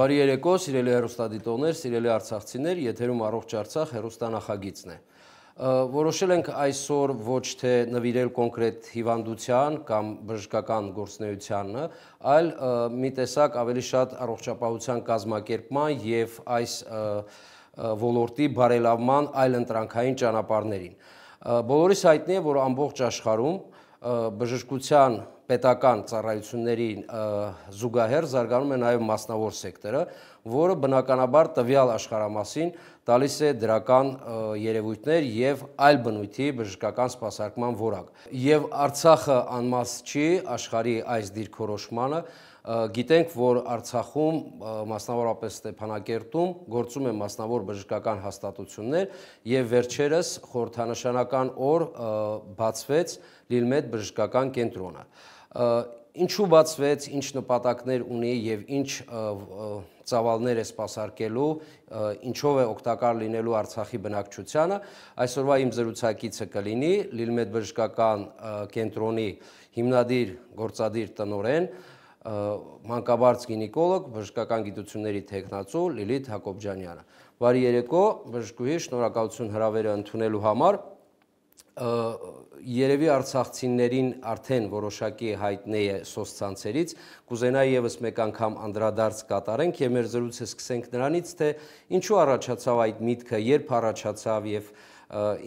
Բարի երեկո, սիրելի հերոստադիտողներ, սիրելի արցախցիներ, եթերում առողջ Արցախ հերոստանախագիծն է։ Որոշել ենք այսօր ոչ թե նվիրել կոնկրետ հիվանդության կամ բժշկական գործնեությանը, այլ մի տեսակ ավելի շատ առողջապահության կազմակերպման եւ այս ոլորտի բարելավման այլ ընտրանքային ճանապարհներին։ Բոլորիս հայտնի է, որ ամբողջ աշխարհում բժշկության պետական ծառայությունների զուգահեռ զարգանում է նաև մասնավոր սեկտորը, որը բնականաբար տվյալ աշխարհամասին տալիս է դրական երևույթներ եւ այլ բնույթի բժշկական սպասարկման որակ։ Եվ Արցախը անմաս չի աշխարհի այս դիրքորոշմանը, գիտենք, որ Արցախում, մասնավորապես Ստեփանակերտում, գործում են մասնավոր բժշկական հաստատություններ եւ վերջերս խորհրդանշանական օր բացվեց Լիլմեդ բժշկական կենտրոնը ինչու բացվեց, ինչ նպատակներ ունի եւ ինչ ծավալներ է սпасարկելու, ինչով է օգտակար լինելու Արցախի բնակչությանը, այսօրվա իմ զրուցակիցը կլինի Լիլմեդ բժշկական կենտրոնի հիմնադիր գործադիր տնորեն մանկաբարձ գինեկոլոգ, բժշկական գիտությունների տեխնացու Լիլիթ Հակոբյանյանը։ Բարի երեկո, բժշկուհի, շնորհակալություն հրավերը ընդունելու համար։ Ա, երևի արցախցիներին արդեն որոշակի հայտնի է սոցցանցերից, կուզենայի եւս մեկ անգամ անդրադարձ կատարենք եւ մեր զրույցը սկսենք նրանից, թե ինչու առաջացավ այդ միտքը, երբ առաջացավ եւ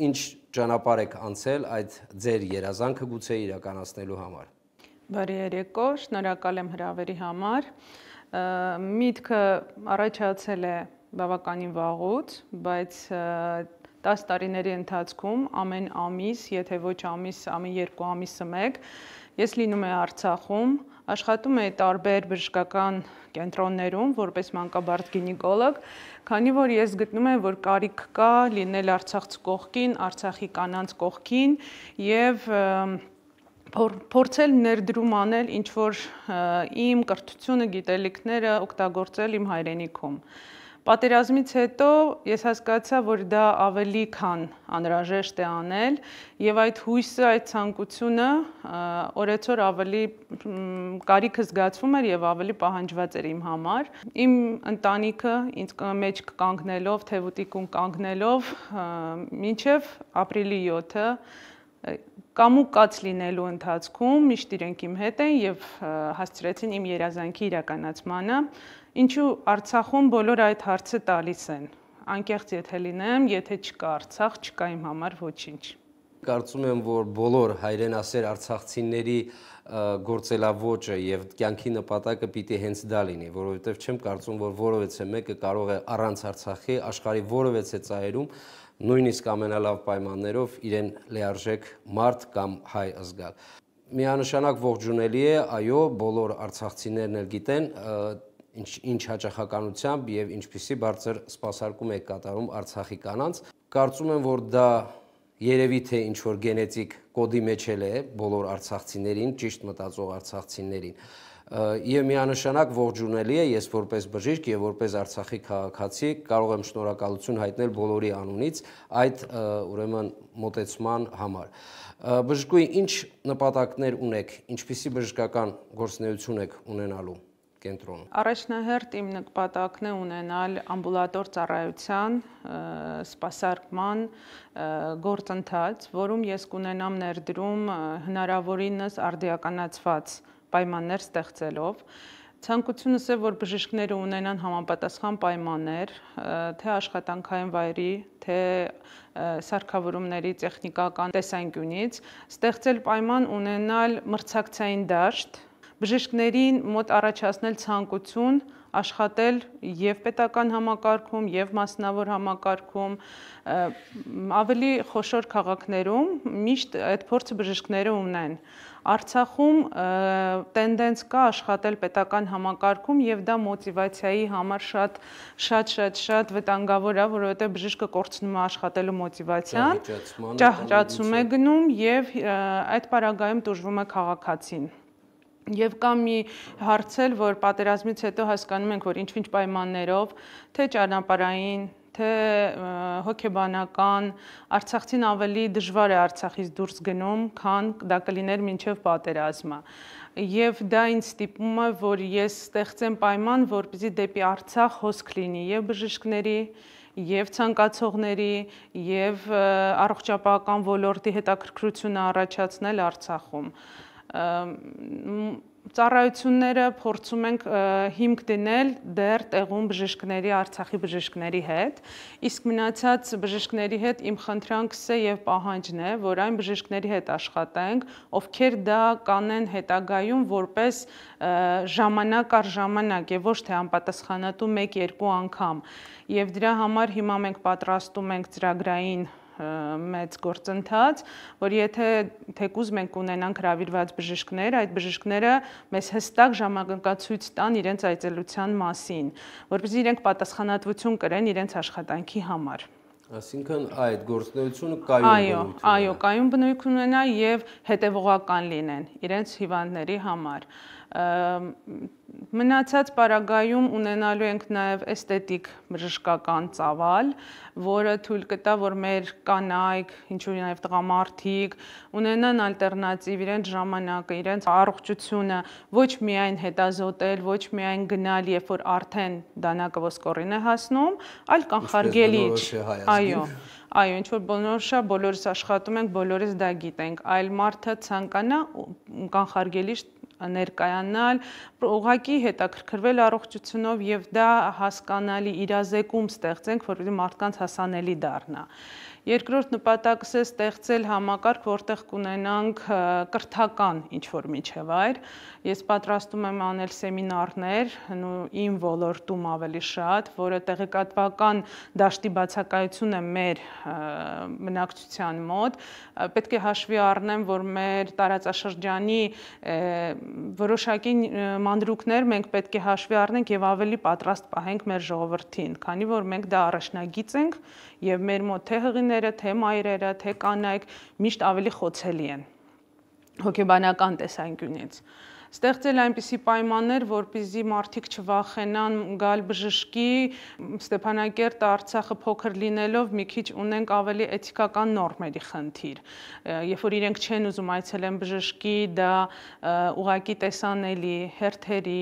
ինչ ճանապարհ եք անցել այդ ձեր երազանքը գուցե իրականացնելու համար։ Բարի երեկո, շնորհակալ եմ հրավերի համար։ Միտքը առաջացել է բավականին վաղուց, բայց 10 տարիների ընթացքում ամեն ամիս, եթե ոչ ամիս, ամեն 2 ամիսը մեկ, ես լինում եմ Արցախում, աշխատում է տարբեր բժշկական կենտրոններում որպես մանկաբարձ գինեկոլոգ, քանի որ ես գտնում եմ, որ կարիք կա լինել Արցախց կողքին, Արցախի կանանց կողքին եւ փորձել ներդրում անել ինչ որ իմ կրթությունը, գիտելիքները օգտագործել իմ հայրենիքում։ Ա, Պատերազմից հետո ես հասկացա, որ դա ավելի քան անհրաժեշտ է անել եւ այդ հույսը, այդ ցանկությունը օրեցօր ավելի կարիքը զգացվում էր եւ ավելի պահանջված էր իմ համար։ Իմ ընտանիքը ինձ մեջ կանգնելով, թեվուտիկուն կանգնելով, մինչեւ ապրիլի 7-ը կամուկ կաց լինելու ընթացքում միշտ իրենք իմ հետ են եւ հասցրեցին իմ երազանքի իրականացմանը Ինչու Արցախում բոլոր այդ հարցը տալիս են։ Անկեղծ եթե լինեմ, եթե չկա Արցախ, չկա իմ համար ոչինչ։ Կարծում եմ, որ բոլոր հայրենասեր արցախցիների գործելավոճը եւ կյանքի նպատակը պիտի հենց դա լինի, որովհետեւ չեմ կարծում, որ որովեցե մեկը կարող է առանց Արցախի աշխարի որովեցե ծայրում նույնիսկ ամենալավ պայմաններով իրեն լիարժեք մարդ կամ հայ ազգալ։ Միանշանակ ողջունելի է, այո, բոլոր արցախցիներն էլ գիտեն, ինչ ինչ հաճախականությամբ եւ ինչպիսի բարձր սպասարկում է կատարում Արցախի կանանց։ Կարծում եմ, որ դա երևի թե ինչ որ գենետիկ կոդի մեջ էլ է բոլոր արցախցիներին, ճիշտ մտածող արցախցիներին։ Եվ միանշանակ ողջունելի է ես որպես բժիշկ եւ որպես Արցախի քաղաքացի կարող եմ շնորհակալություն հայտնել բոլորի անունից այդ ուրեմն մտեցման համար։ Բժշկուի ինչ նպատակներ ունեք, ինչպիսի բժշկական գործունեություն եք ունենալու կենտրոն։ Առաջնահերթ իմ նպատակն է ունենալ ամբուլատոր ծառայության սպասարկման գործընթաց, որում ես կունենամ ներդրում հնարավորինս արդիականացված պայմաններ ստեղծելով Ցանկությունս է, որ բժիշկները ունենան համապատասխան պայմաններ, թե աշխատանքային վայրի, թե սարքավորումների տեխնիկական տեսանկյունից, ստեղծել պայման ունենալ մրցակցային դաշտ, բժիշկներին մոտ առաջացնել ցանկություն աշխատել եւ պետական համակարգում եւ մասնավոր համակարգում ավելի խոշոր քաղաքներում միշտ այդ փորձը բժիշկները ունեն Արցախում տենդենց կա աշխատել պետական համակարգում եւ դա մոտիվացիայի համար շատ շատ շատ շատ վտանգավոր է, որովհետեւ բժիշկը կորցնում է աշխատելու մոտիվացիան, ճահճացում է գնում եւ այդ պարագայում տուժվում է քաղաքացին։ Եվ կամ մի հարցել, որ պատերազմից հետո հասկանում ենք, որ ինչ-ինչ պայմաններով, թե ճանապարհային, թե հոգեբանական Արցախցին ավելի դժվար է Արցախից դուրս գնում, քան դա կլիներ մինչև պատերազմը։ Եվ դա ինձ ստիպում է, որ ես ստեղծեմ պայման, որպեսզի դեպի Արցախ հոսք լինի եւ բժիշկների, եւ ցանկացողների, եւ առողջապահական ոլորտի հետաքրքրությունը առաջացնել Արցախում ծառայությունները փորձում ենք հիմք դնել դեռ տեղում բժիշկների Արցախի բժիշկների հետ, իսկ մնացած բժիշկների հետ իմ խնդրանքս է եւ պահանջն է, որ այն բժիշկների հետ աշխատենք, ովքեր դա կանեն հետագայում որպես ժամանակ առ ժամանակ եւ ոչ թե անպատասխանատու 1-2 անգամ։ Եվ դրա համար հիմա մենք պատրաստում ենք ծրագրային մեծ գործընթաց, որ եթե թեկուզ մենք ունենանք հravirված բժիշկներ, այդ բժիշկները մեզ հստակ ժամանակացույց տան իրենց այցելության մասին, որպեսզի իրենք պատասխանատվություն կրեն իրենց աշխատանքի համար։ Այսինքն այդ գործնեությունը կայուն այո, բնույթ ունենա։ Այո, կայուն բնույթ ունենա եւ հետեւողական լինեն իրենց հիվանդների համար։ Ա, Մնացած պարագայում ունենալու ենք նաև էսթետիկ բժշկական ծավալ, որը թույլ կտա, որ մեր կանայք, ինչու նաև տղամարդիկ ունենան ալտերնատիվ իրենց ժամանակը, իրենց առողջությունը, ոչ միայն հետազոտել, ոչ միայն գնալ, երբ որ արդեն դանակը ոսկորին է հասնում, այլ կանխարգելի, այո, այո, ինչ որ բնորոշա, բոլորս աշխատում ենք, բոլորս դա գիտենք, այլ մարդը ցանկանա կանխարգելի ներկայանալ, ուղակի հետաքրքրվել առողջությունով եւ դա հասկանալի իրազեկում ստեղծենք, որը մարդկանց հասանելի դառնա։ Երկրորդ նպատակս է ստեղծել համակարգ, որտեղ կունենանք կրթական ինչ-որ միջևայր։ Ես պատրաստում եմ անել սեմինարներ իմ ոլորտում ավելի շատ, որը տեղեկատվական դաշտի բացակայությունը մեր մնակցության մոտ, պետք է հաշվի առնեմ, որ մեր տարածաշրջանի որոշակի մանդրուկներ մենք պետք է հաշվի առնենք եւ ավելի պատրաստ պահենք մեր ժողովրդին, քանի որ մենք դա առաջնագիծ ենք եւ մեր մոտ թե հղիները, թե մայրերը, թե կանայք միշտ ավելի խոցելի են հոգեբանական տեսանկյունից ստեղծել այնպիսի պայմաններ, որպիսի մարդիկ չվախենան գալ բժշկի, Ստեփանակերտ Արցախը փոքր լինելով մի քիչ ունենք ավելի էթիկական նորմերի խնդիր։ Երբ որ իրենք չեն ուզում այցելեն բժշկի, դա ուղակի տեսանելի, հերթերի,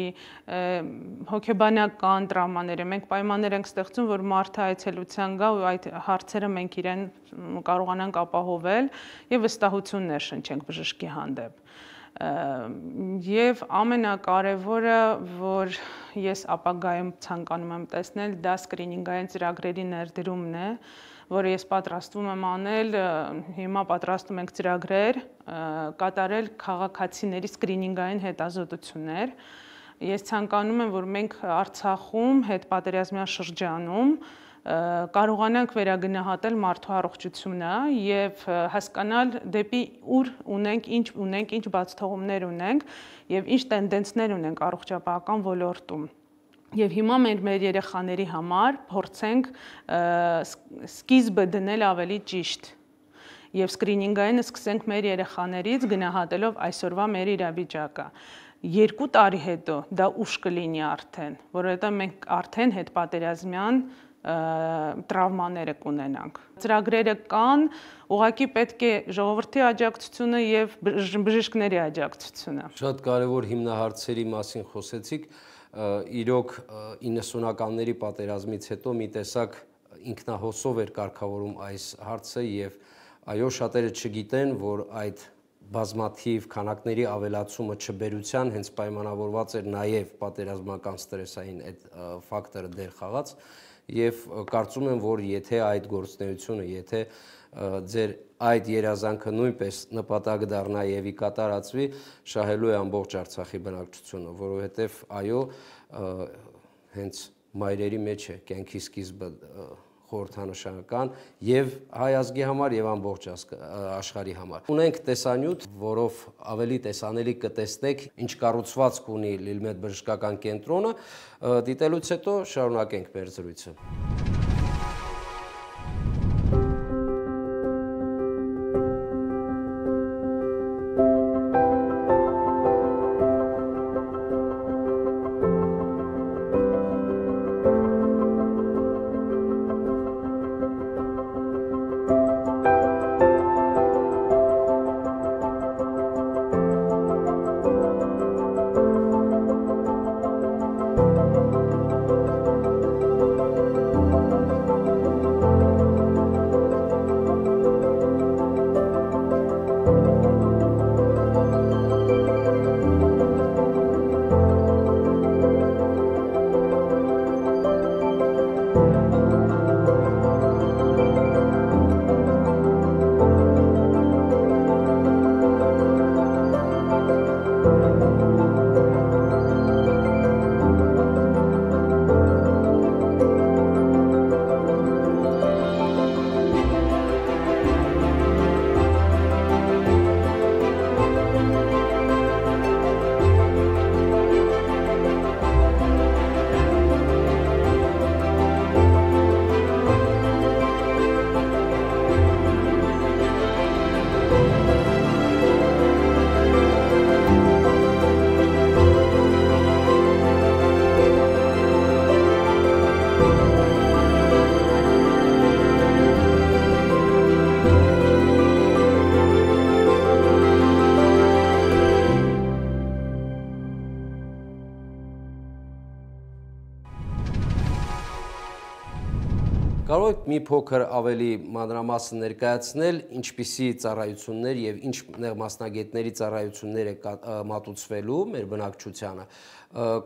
հոգեբանական տրամաները։ Մենք պայմաններ ենք ստեղծում, որ մարդը այցելության գա ու այդ հարցերը մենք իրեն կարողանանք ապահովել եւ վստահություններ շնչենք բժշկի հանդեպ եւ ամենակարևորը, որ ես ապագայում ցանկանում եմ տեսնել, դա սկրինինգային ծրագրերի ներդրումն է, որը ես պատրաստվում եմ անել, հիմա պատրաստում ենք ծրագրեր, կատարել քաղաքացիների սկրինինգային հետազոտություններ ես ցանկանում եմ որ մենք Արցախում հետ պատերազմյան շրջանում կարողանանք վերագնահատել մարդու առողջությունը եւ հասկանալ դեպի ուր ունենք, ինչ ունենք, ինչ բացթողումներ ունենք եւ ինչ տենդենսներ ունենք առողջապահական ոլորտում։ Եվ հիմա մեր մեր երեխաների համար փորձենք սկիզբը դնել ավելի ճիշտ եւ սկրինինգայինը սկսենք մեր երեխաներից գնահատելով այսօրվա մեր իրավիճակը երկու տարի հետո դա ուշ կլինի արդեն, որովհետև մենք արդեն հետ պատերազմյան տրավմաները կունենանք։ Ծրագրերը կան, ուղղակի պետք է ժողովրդի աջակցությունը եւ բժիշկների աջակցությունը։ Շատ կարեւոր հիմնահարցերի մասին խոսեցիք, իրոք 90-ականների պատերազմից հետո մի տեսակ ինքնահոսով էր կարգավորում այս հարցը եւ այո շատերը չգիտեն, որ այդ բազմաթիվ քանակների ավելացումը չբերության հենց պայմանավորված էր նաև պատերազմական ստրեսային այդ ֆակտորը դեր խաղաց եւ կարծում եմ, որ եթե այդ գործունեությունը, եթե ձեր այդ երազանքը նույնպես նպատակ դառնա եւ ի կատարածվի, շահելու է ամբողջ Արցախի բնակչությունը, որովհետեւ այո, հենց մայրերի մեջ է կյանքի սկիզբը խորհրդանշական եւ հայ ազգի համար եւ ամբողջ աշխարհի համար։ Ունենք տեսանյութ, որով ավելի տեսանելի կտեսնեք ինչ կառուցվածք ունի Լիլմետ բժշկական կենտրոնը, դիտելուց հետո շարունակենք մեր զրույցը։ կարո՞ղ մի փոքր ավելի մանրամասն ներկայացնել, ինչպիսի ծառայություններ եւ ինչ նեղ մասնագետների ծառայություններ է մատուցվելու մեր բնակչությանը։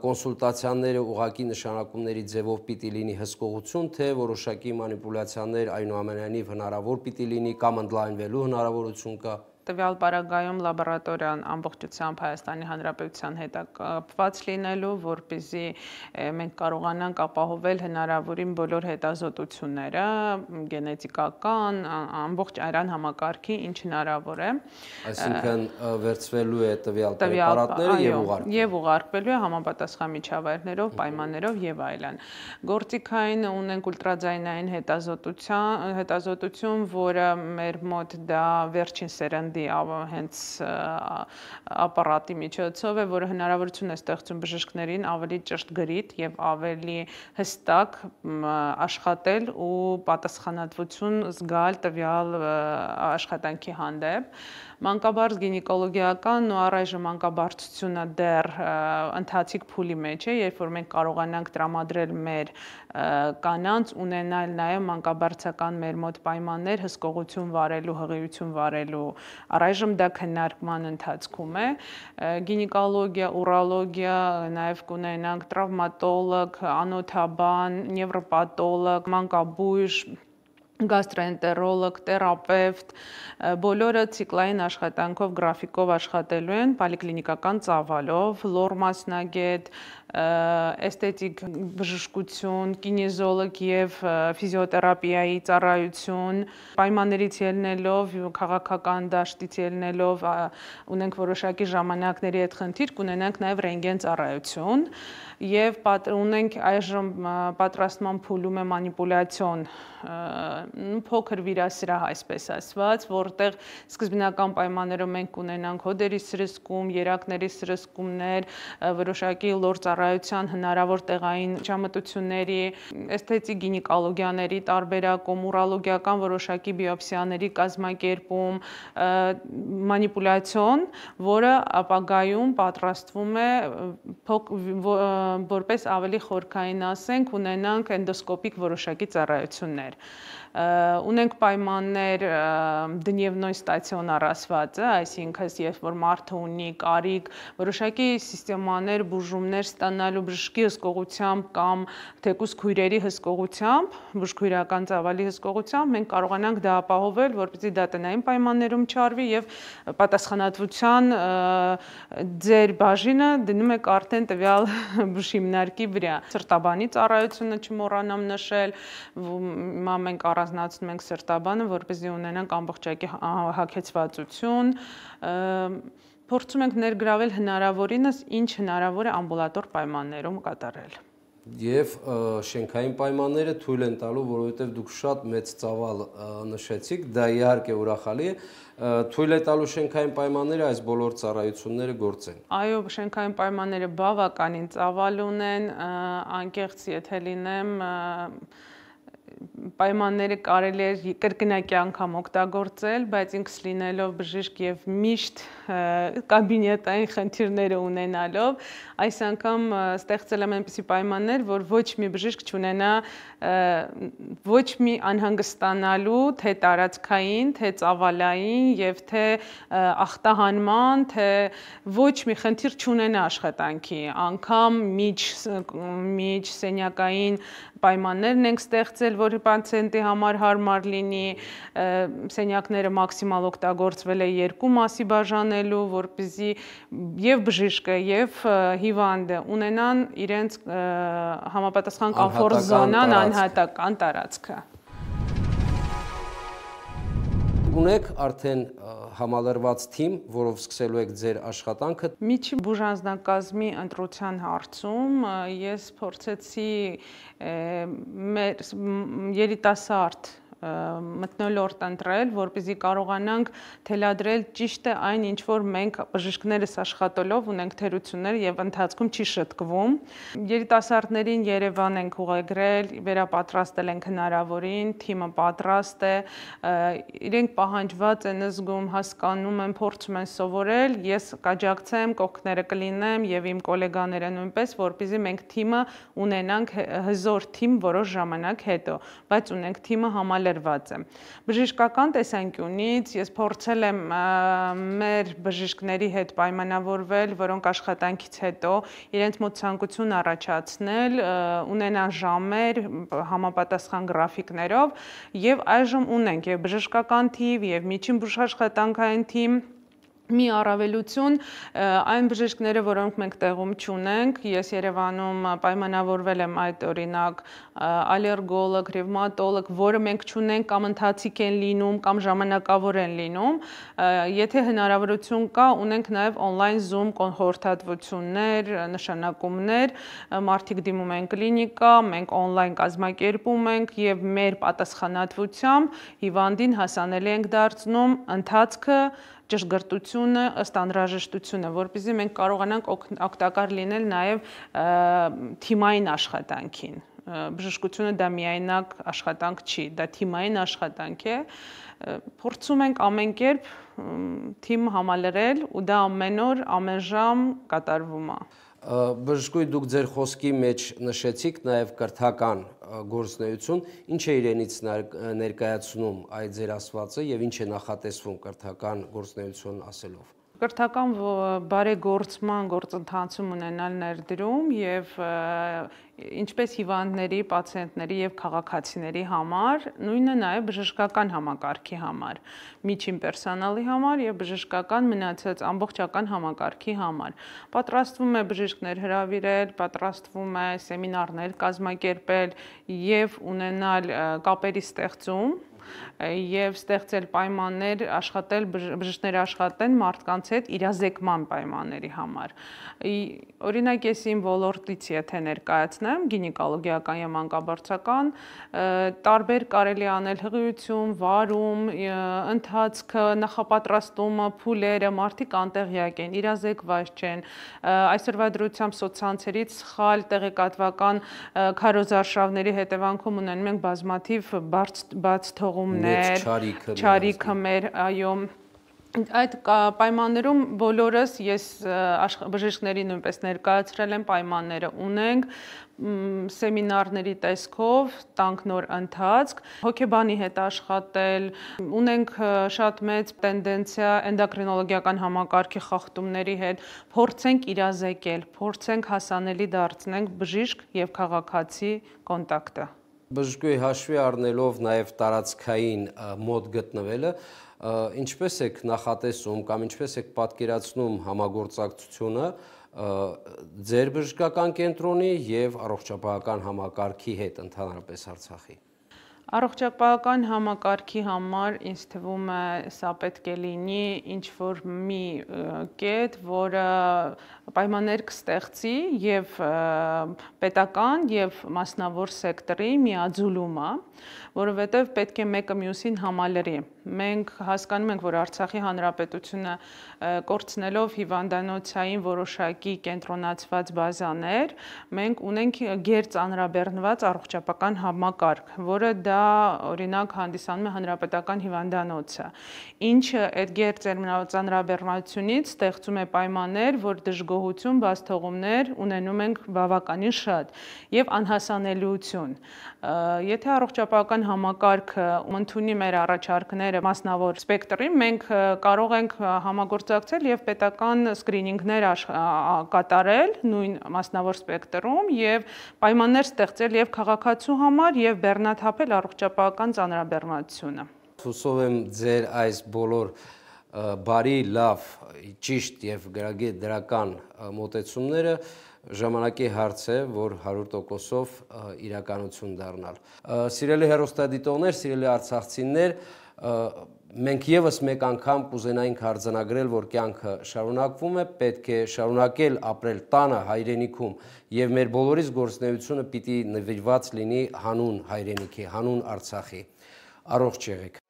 Կոնսուլտացիաները ուղակի նշանակումների ձևով պիտի լինի հսկողություն, թե որոշակի մանիպուլյացիաներ այնուամենայնիվ հնարավոր պիտի լինի կամ ընդլայնվելու հնարավորություն կա։ հնարավոր տվյալ պարագայում լաբորատորիան ամբողջությամբ Հայաստանի Հանրապետության հետ կապված լինելու, որբիզի մենք կարողանանք ապահովել հնարավորին բոլոր հետազոտությունները, գենետիկական, ամբողջ արան համակարգի ինչ հնարավոր է։ Այսինքն վերցվելու է տվյալ препараտները եւ ուղարկվելու։ Եվ ուղարկվելու է համապատասխան միջավայրներով, պայմաններով եւ այլն։ Գործիքային ունենք ուլտրաձայնային հետազոտության հետազոտություն, որը մեր մոտ դա վերջին սերնդ դի հենց ապարատի միջոցով է, որը հնարավորություն է ստեղծում բժիշկներին ավելի ճշտ գրիտ եւ ավելի հստակ աշխատել ու պատասխանատվություն զգալ տվյալ աշխատանքի հանդեպ Մանկաբարձ գինեկոլոգիական ու առայժմ մանկաբարձությունը դեռ ընթացիկ փուլի մեջ է, երբ որ մենք կարողանանք տրամադրել մեր կանանց ունենալ նաև մանկաբարձական մեր մոտ պայմաններ հսկողություն վարելու, հղիություն վարելու։ Առայժմ դա քննարկման ընթացքում է։ Գինեկոլոգիա, ուրոլոգիա, նաև կունենանք տրավմատոլոգ, անոթաբան, նևրոպաթոլոգ, մանկաբույժ, գաստրոենտերոլոգ, թերապևտ, բոլորը ցիկլային աշխատանքով, գրաֆիկով աշխատելու են, պոլիկլինիկական ծավալով, լոր մասնագետ, էսթետիկ բժշկություն, կինեզոլոգ եւ ֆիզիոթերապիայի ծառայություն, պայմաններից ելնելով, քաղաքական դաշտից ելնելով ունենք որոշակի ժամանակների այդ խնդիր, կունենանք նաեւ ռենտգեն ծառայություն եւ ունենք այժմ պատրաստման փուլում է մանիպուլյացիոն փոքր վիրասրահ, այսպես ասված, որտեղ սկզբնական պայմաններում մենք ունենանք հոդերի սրսկում, երակների սրսկումներ, որոշակի լոր ծառայություն ծառայության հնարավոր տեղային ճամտությունների, էսթետիկ գինեկոլոգիաների տարբերակում, ուրոլոգիական որոշակի բիոպսիաների կազմակերպում, մանիպուլյացիոն, որը ապագայում պատրաստվում է որպես ավելի խորքային ասենք ունենանք էնդոսկոպիկ որոշակի ծառայություններ ունենք պայմաններ դնևնոյ ստացիոնար ասվածը, այսինքն ես որ մարդը ունի կարիք որոշակի սիստեմաներ, բուժումներ ստանալ ստանալու բժշկի հսկողությամբ կամ թեկուս քույրերի հսկողությամբ, բժշկույրական ծավալի հսկողությամբ մենք կարողանանք դա ապահովել, որպեսզի դա տնային պայմաններում չարվի եւ պատասխանատվության ձեր բաժինը դնում եք արդեն տվյալ բժշիմնարկի վրա։ Սրտաբանի ծառայությունը չմոռանամ նշել, հիմա մենք առանձնացնում ենք սրտաբանը, որպեսզի ունենանք ամբողջակի հակեցվածություն, փորձում ենք ներգրավել հնարավորինս ինչ հնարավոր է ամբուլատոր պայմաններում կատարել։ Եվ շենքային պայմանները թույլ են տալու, որովհետև դուք շատ մեծ ծավալ նշեցիք, դա իհարկե ուրախալի է, թույլ է տալու շենքային պայմանները այս բոլոր ծառայությունները գործեն։ Այո, շենքային պայմանները բավականին ծավալուն են, անկեղծ եթե լինեմ, պայմանները կարելի էր կրկնակի անգամ օգտագործել, բայց ինքս լինելով բժիշկ եւ միշտ կաբինետային խնդիրները ունենալով, այս անգամ ստեղծել եմ այնպիսի պայմաններ, որ ոչ մի բժիշկ չունենա ոչ մի անհանգստանալու թե տարածքային, թե ծավալային եւ թե ախտահանման, թե ոչ մի խնդիր չունենա աշխատանքի, անգամ միջ միջ սենյակային պայմաններն ենք ստեղծել, որ պացիենտի համար հարմար լինի, սենյակները մաքսիմալ օգտագործվել է երկու մասի բաժանելու, որպիսի եւ բժիշկը եւ հիվանդը ունենան իրենց համապատասխան կոմֆորտ զոնան անհատական տարածքը։ Դուք ունեք արդեն համալրված թիմ, որով սկսելու եք ձեր աշխատանքը։ Միջի բուժանձնակազմի ընտրության հարցում ես փորձեցի մեր երիտասարդ մտնոլորտ ընտրել, որպեսզի կարողանանք թելադրել ճիշտ է այն, ինչ որ մենք բժիշկներս աշխատելով ունենք թերություններ եւ ընթացքում չի շտկվում։ Երիտասարդներին Երևան ենք ուղեգրել, վերապատրաստել ենք հնարավորին, թիմը պատրաստ է, իրենք պահանջված են զգում, հասկանում են, փորձում են սովորել, ես կաջակցեմ, կողքները կլինեմ եւ իմ գոլեգաները նույնպես, որպեսզի մենք թիմը ունենանք հզոր թիմ որոշ ժամանակ հետո, բայց ունենք թիմը համալ ներդրված է։ Բժշկական տեսանկյունից ես փորձել եմ մեր բժիշկների հետ պայմանավորվել, որոնք աշխատանքից հետո իրենց մոտ ցանկություն առաջացնել, ունենան ժամեր համապատասխան գրաֆիկներով եւ այժմ ունենք եւ բժշկական թիվ եւ միջին բուժաշխատանքային թիվ մի առավելություն այն բժիշկները, որոնք մենք տեղում չունենք, ես Երևանում պայմանավորվել եմ այդ օրինակ ալերգոլոգ, ռևմատոլոգ, որը մենք չունենք կամ ընթացիկ են լինում կամ ժամանակավոր են լինում, եթե հնարավորություն կա, ունենք նաև on-line Zoom հորթատվություններ, նշանակումներ, մարդիկ դիմում են կլինիկա, մենք on-line կազմակերպում ենք եւ մեր պատասխանատվությամբ հիվանդին հասանելի ենք դարձնում ընթացքը ճշգրտությունը ըստ անհրաժեշտությունը, որպեսզի մենք կարողանանք օգտակար լինել նաև թիմային աշխատանքին բժշկությունը դա միայնակ աշխատանք չի, դա թիմային աշխատանք է։ Փորձում ենք ամեն կերպ թիմ համալրել ու դա ամեն օր, ամեն ժամ կատարվում է բժշկուի դուք ձեր խոսքի մեջ նշեցիք նաև կրթական գործնեություն, ինչ է իրենից ներկայացնում այդ ձեր ասվածը եւ ինչ է նախատեսվում կրթական գործնեություն ասելով։ Կրթական բարեգործման գործընթացում ունենալ ներդրում եւ ինչպես հիվանդների, պացիենտների եւ քաղաքացիների համար, նույնը նաեւ բժշկական համակարգի համար, միջին պերսոնալի համար եւ բժշկական մնացած ամբողջական համակարգի համար։ Պատրաստվում է բժիշկներ հրավիրել, պատրաստվում է սեմինարներ կազմակերպել եւ ունենալ կապերի ստեղծում եւ ստեղծել պայմաններ, աշխատել բժիշկները աշխատեն մարդկանց հետ իրազեկման պայմանների համար։ Օրինակ ես իմ ոլորտից եթե ներկայացնեմ գինեկոլոգիական եւ մանկաբարձական տարբեր կարելի անել հղիություն, վարում, ընթացքը, նախապատրաստումը, փուլերը, մարդիկ անտեղյակ են, իրազեկված չեն։ Այսօրվա դրությամբ սոցցանցերից սխալ տեղեկատվական քարոզարշավների հետևանքում ունենում ենք բազմաթիվ բաց բաց թող թողումներ, չարիքը մեր, այո, այդ պայմաններում բոլորս ես բժիշկների նույնպես ներկայացրել եմ պայմանները ունենք սեմինարների տեսքով տանք նոր ընթացք հոգեբանի հետ աշխատել ունենք շատ մեծ տենդենցիա էնդոկրինոլոգիական համակարգի խախտումների հետ փորձենք իրազեկել փորձենք հասանելի դարձնենք բժիշկ եւ քաղաքացի կոնտակտը բժշկուի հաշվի առնելով նաև տարածքային մոտ գտնվելը, ինչպես եք նախատեսում կամ ինչպես եք պատկերացնում համագործակցությունը ձեր բժշկական կենտրոնի եւ առողջապահական համակարգի հետ ընդհանրապես Արցախի։ Առողջապահական համակարգի համար ինձ թվում է սա պետք է լինի ինչ որ մի կետ, որը պայմաններ կստեղծի եւ պետական եւ մասնավոր սեկտորի միաձուլումը, որովհետեւ պետք է մեկը մյուսին համալրի։ Մենք հասկանում ենք, որ Արցախի հանրապետությունը կորցնելով հիվանդանոցային որոշակի կենտրոնացված բազաներ, մենք ունենք գերծ անրաբեռնված առողջապահական համակարգ, որը դա օրինակ հանդիսանում է հանրապետական հիվանդանոցը, ինչը այդ գերծ անրաբեռնվածությունից ստեղծում է պայմաններ, որ դժգոհություն, բաստողումներ ունենում ենք բավականին շատ եւ անհասանելիություն։ Եթե առողջապահական համակարգը ընդունի մեր առաջարկները մասնավոր սպեկտրի մենք կարող ենք համագործակցել եւ պետական սկրինինգներ կատարել նույն մասնավոր սպեկտրում եւ պայմաններ ստեղծել եւ քաղաքացու համար եւ բեռնաթափել առողջապահական ծանրաբեռնությունը հուսով եմ ձեր այս բոլոր բարի, լավ, ճիշտ եւ գրագե դրական մոտեցումները ժամանակի հարց է, որ 100%-ով իրականություն դառնալ։ Սիրելի հերոստադիտողներ, սիրելի արցախցիներ, մենք եւս մեկ անգամ կուզենայինք հարձանագրել, որ կյանքը շարունակվում է, պետք է շարունակել ապրել տանը, հայրենիքում, եւ մեր բոլորիս գործնեությունը պիտի նվիրված լինի հանուն հայրենիքի, հանուն Արցախի։ Առողջ եղեք։